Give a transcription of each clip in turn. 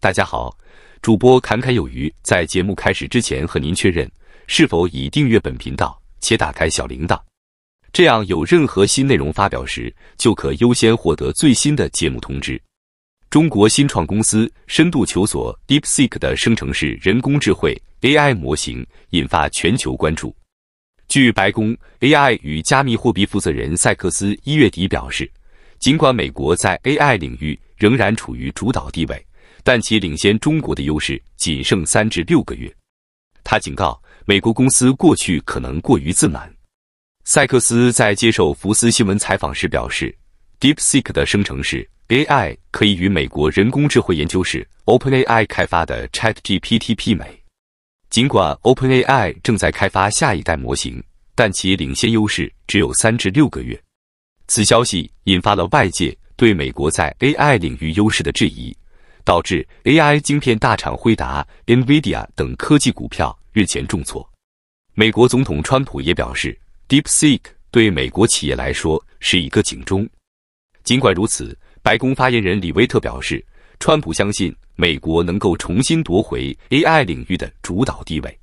大家好，主播侃侃有余。在节目开始之前，和您确认是否已订阅本频道且打开小铃铛，这样有任何新内容发表时，就可优先获得最新的节目通知。中国新创公司深度求索 DeepSeek 的生成式人工智慧 AI 模型引发全球关注。据白宫 AI 与加密货币负责人塞克斯一月底表示，尽管美国在 AI 领域仍然处于主导地位。但其领先中国的优势仅剩三至六个月，他警告美国公司过去可能过于自满。赛克斯在接受福斯新闻采访时表示，DeepSeek 的生成式 AI 可以与美国人工智慧研究室 OpenAI 开发的 ChatGPT 媲美。尽管 OpenAI 正在开发下一代模型，但其领先优势只有三至六个月。此消息引发了外界对美国在 AI 领域优势的质疑。导致 AI 晶片大厂辉达、NVIDIA 等科技股票日前重挫。美国总统川普也表示，DeepSeek 对美国企业来说是一个警钟。尽管如此，白宫发言人李维特表示，川普相信美国能够重新夺回 AI 领域的主导地位。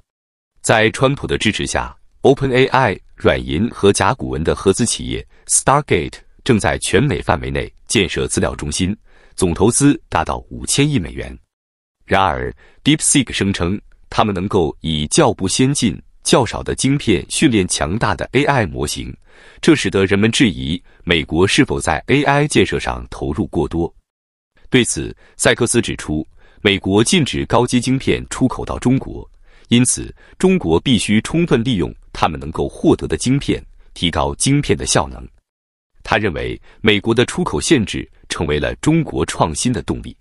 在川普的支持下，OpenAI、软银和甲骨文的合资企业 Stargate 正在全美范围内建设资料中心。总投资达到五千亿美元。然而，DeepSeek 声称，他们能够以较不先进、较少的晶片训练强大的 AI 模型，这使得人们质疑美国是否在 AI 建设上投入过多。对此，塞克斯指出，美国禁止高阶晶片出口到中国，因此中国必须充分利用他们能够获得的晶片，提高晶片的效能。他认为，美国的出口限制。成为了中国创新的动力。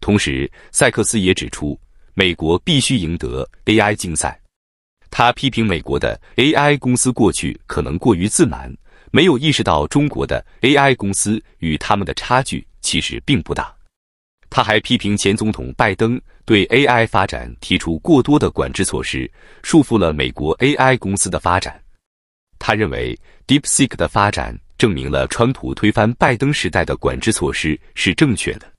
同时，塞克斯也指出，美国必须赢得 AI 竞赛。他批评美国的 AI 公司过去可能过于自满，没有意识到中国的 AI 公司与他们的差距其实并不大。他还批评前总统拜登对 AI 发展提出过多的管制措施，束缚了美国 AI 公司的发展。他认为 DeepSeek 的发展。证明了川普推翻拜登时代的管制措施是正确的。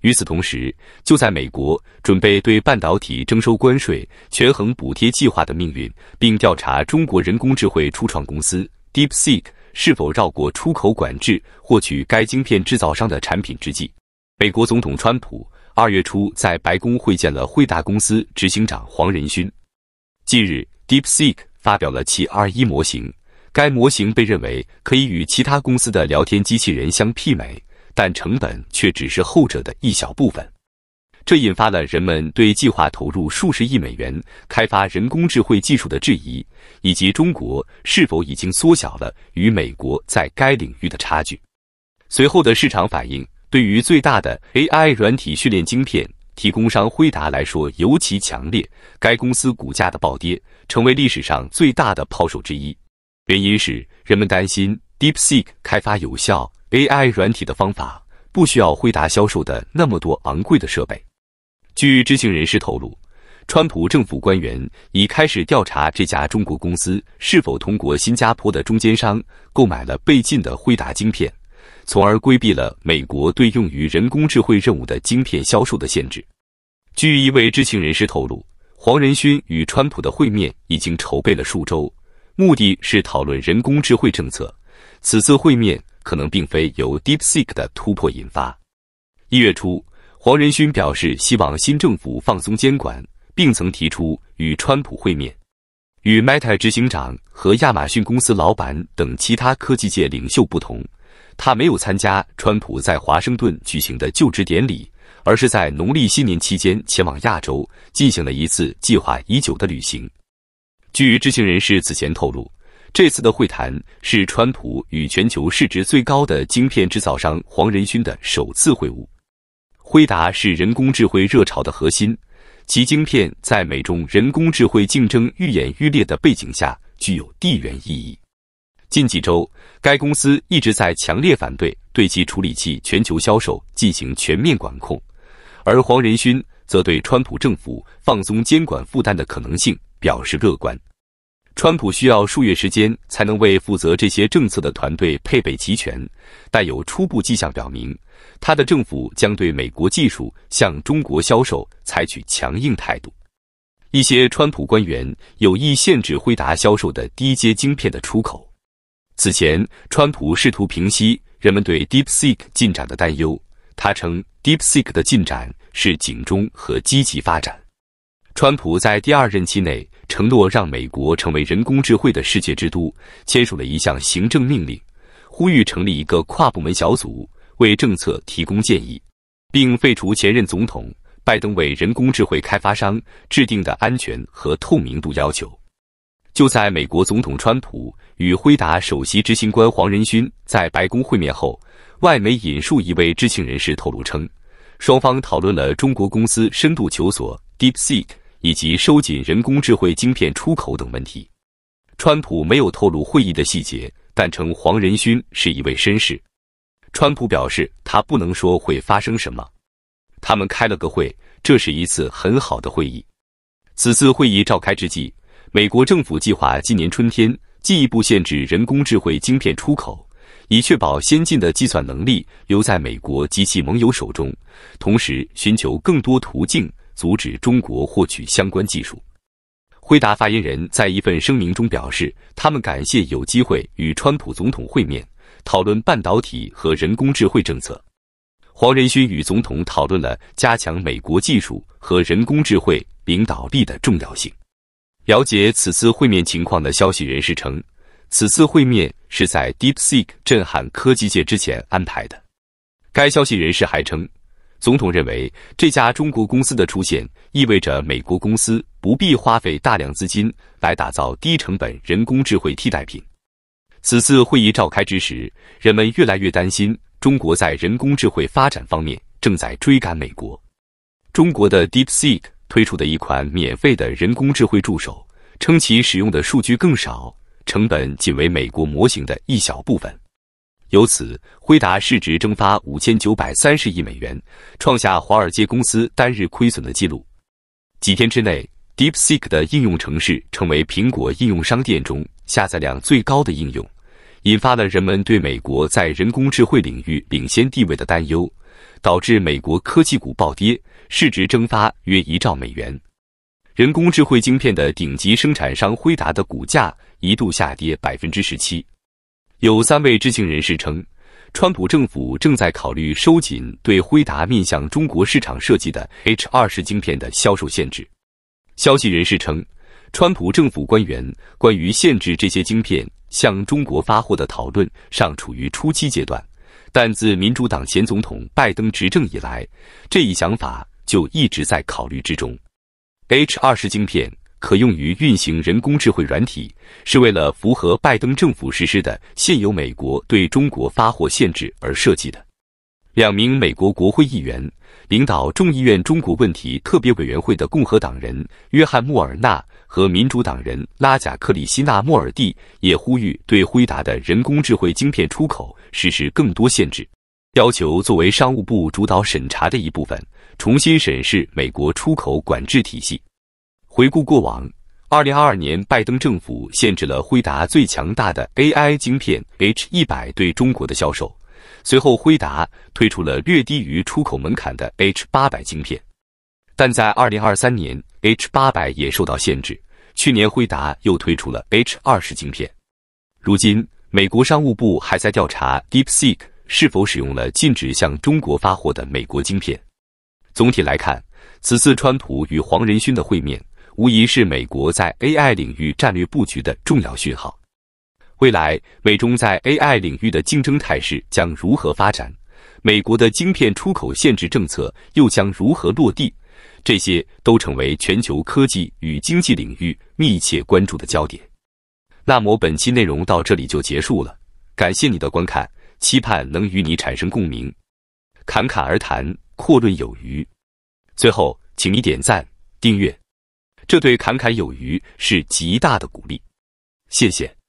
与此同时，就在美国准备对半导体征收关税、权衡补贴计划的命运，并调查中国人工智能初创公司 DeepSeek 是否绕过出口管制获取该晶片制造商的产品之际，美国总统川普二月初在白宫会见了惠达公司执行长黄仁勋。近日，DeepSeek 发表了其 R1 模型。该模型被认为可以与其他公司的聊天机器人相媲美，但成本却只是后者的一小部分。这引发了人们对计划投入数十亿美元开发人工智能技术的质疑，以及中国是否已经缩小了与美国在该领域的差距。随后的市场反应对于最大的 AI 软体训练晶片提供商辉达来说尤其强烈，该公司股价的暴跌成为历史上最大的抛售之一。原因是人们担心，DeepSeek 开发有效 AI 软体的方法不需要辉达销售的那么多昂贵的设备。据知情人士透露，川普政府官员已开始调查这家中国公司是否通过新加坡的中间商购买了被禁的辉达晶片，从而规避了美国对用于人工智慧任务的晶片销售的限制。据一位知情人士透露，黄仁勋与川普的会面已经筹备了数周。目的是讨论人工智慧政策。此次会面可能并非由 DeepSeek 的突破引发。一月初，黄仁勋表示希望新政府放松监管，并曾提出与川普会面。与 Meta 执行长和亚马逊公司老板等其他科技界领袖不同，他没有参加川普在华盛顿举行的就职典礼，而是在农历新年期间前往亚洲进行了一次计划已久的旅行。据知情人士此前透露，这次的会谈是川普与全球市值最高的晶片制造商黄仁勋的首次会晤。辉达是人工智慧热潮的核心，其晶片在美中人工智慧竞争愈演愈烈的背景下具有地缘意义。近几周，该公司一直在强烈反对对其处理器全球销售进行全面管控，而黄仁勋则对川普政府放松监管负担的可能性。表示乐观，川普需要数月时间才能为负责这些政策的团队配备齐全，但有初步迹象表明，他的政府将对美国技术向中国销售采取强硬态度。一些川普官员有意限制辉达销售的低阶晶片的出口。此前，川普试图平息人们对 DeepSeek 进展的担忧，他称 DeepSeek 的进展是警钟和积极发展。川普在第二任期内承诺让美国成为人工智慧的世界之都，签署了一项行政命令，呼吁成立一个跨部门小组为政策提供建议，并废除前任总统拜登为人工智慧开发商制定的安全和透明度要求。就在美国总统川普与辉达首席执行官黄仁勋在白宫会面后，外媒引述一位知情人士透露称，双方讨论了中国公司深度求索 DeepSeek。以及收紧人工智慧晶片出口等问题，川普没有透露会议的细节，但称黄仁勋是一位绅士。川普表示，他不能说会发生什么。他们开了个会，这是一次很好的会议。此次会议召开之际，美国政府计划今年春天进一步限制人工智慧晶片出口，以确保先进的计算能力留在美国及其盟友手中，同时寻求更多途径。阻止中国获取相关技术。辉达发言人，在一份声明中表示，他们感谢有机会与川普总统会面，讨论半导体和人工智慧政策。黄仁勋与总统讨论了加强美国技术和人工智慧领导力的重要性。了解此次会面情况的消息人士称，此次会面是在 DeepSeek 震撼科技界之前安排的。该消息人士还称。总统认为，这家中国公司的出现意味着美国公司不必花费大量资金来打造低成本人工智慧替代品。此次会议召开之时，人们越来越担心中国在人工智慧发展方面正在追赶美国。中国的 DeepSeek 推出的一款免费的人工智慧助手，称其使用的数据更少，成本仅为美国模型的一小部分。由此，辉达市值蒸发五千九百三十亿美元，创下华尔街公司单日亏损的记录。几天之内，DeepSeek 的应用程式成为苹果应用商店中下载量最高的应用，引发了人们对美国在人工智能领域领先地位的担忧，导致美国科技股暴跌，市值蒸发约一兆美元。人工智能晶片的顶级生产商辉达的股价一度下跌百分之十七。有三位知情人士称，川普政府正在考虑收紧对辉达面向中国市场设计的 H20 晶片的销售限制。消息人士称，川普政府官员关于限制这些晶片向中国发货的讨论尚处于初期阶段，但自民主党前总统拜登执政以来，这一想法就一直在考虑之中。H20 晶片。可用于运行人工智慧软体，是为了符合拜登政府实施的现有美国对中国发货限制而设计的。两名美国国会议员，领导众议院中国问题特别委员会的共和党人约翰·莫尔纳和民主党人拉贾克里希纳·莫尔蒂，也呼吁对辉达的人工智慧晶片出口实施更多限制，要求作为商务部主导审查的一部分，重新审视美国出口管制体系。回顾过往，二零二二年，拜登政府限制了辉达最强大的 AI 晶片 H 一百对中国的销售。随后，辉达推出了略低于出口门槛的 H 八百晶片，但在二零二三年，H 八百也受到限制。去年，辉达又推出了 H 二十晶片。如今，美国商务部还在调查 DeepSeek 是否使用了禁止向中国发货的美国晶片。总体来看，此次川普与黄仁勋的会面。无疑是美国在 AI 领域战略布局的重要讯号。未来美中在 AI 领域的竞争态势将如何发展？美国的晶片出口限制政策又将如何落地？这些都成为全球科技与经济领域密切关注的焦点。那么本期内容到这里就结束了，感谢你的观看，期盼能与你产生共鸣。侃侃而谈，阔论有余。最后，请你点赞、订阅。这对侃侃有余是极大的鼓励，谢谢。